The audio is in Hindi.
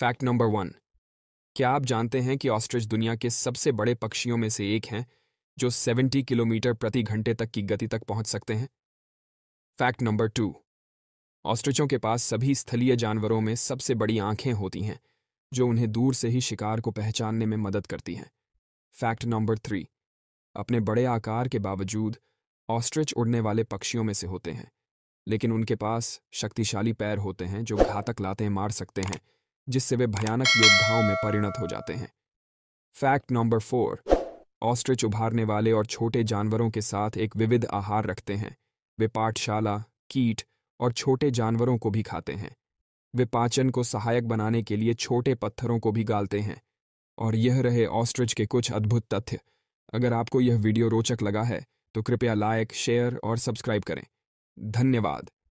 फैक्ट नंबर वन क्या आप जानते हैं कि ऑस्ट्रिच दुनिया के सबसे बड़े पक्षियों में से एक हैं जो 70 किलोमीटर प्रति घंटे तक की गति तक पहुंच सकते हैं फैक्ट नंबर टू ऑस्ट्रिचों के पास सभी स्थलीय जानवरों में सबसे बड़ी आंखें होती हैं जो उन्हें दूर से ही शिकार को पहचानने में मदद करती हैं फैक्ट नंबर थ्री अपने बड़े आकार के बावजूद ऑस्ट्रिच उड़ने वाले पक्षियों में से होते हैं लेकिन उनके पास शक्तिशाली पैर होते हैं जो घातक लातें मार सकते हैं जिससे वे भयानक योद्धाओं में परिणत हो जाते हैं फैक्ट नंबर फोर ऑस्ट्रिच उभारने वाले और छोटे जानवरों के साथ एक विविध आहार रखते हैं वे पाठशाला कीट और छोटे जानवरों को भी खाते हैं वे पाचन को सहायक बनाने के लिए छोटे पत्थरों को भी गालते हैं और यह रहे ऑस्ट्रिच के कुछ अद्भुत तथ्य अगर आपको यह वीडियो रोचक लगा है तो कृपया लाइक शेयर और सब्सक्राइब करें धन्यवाद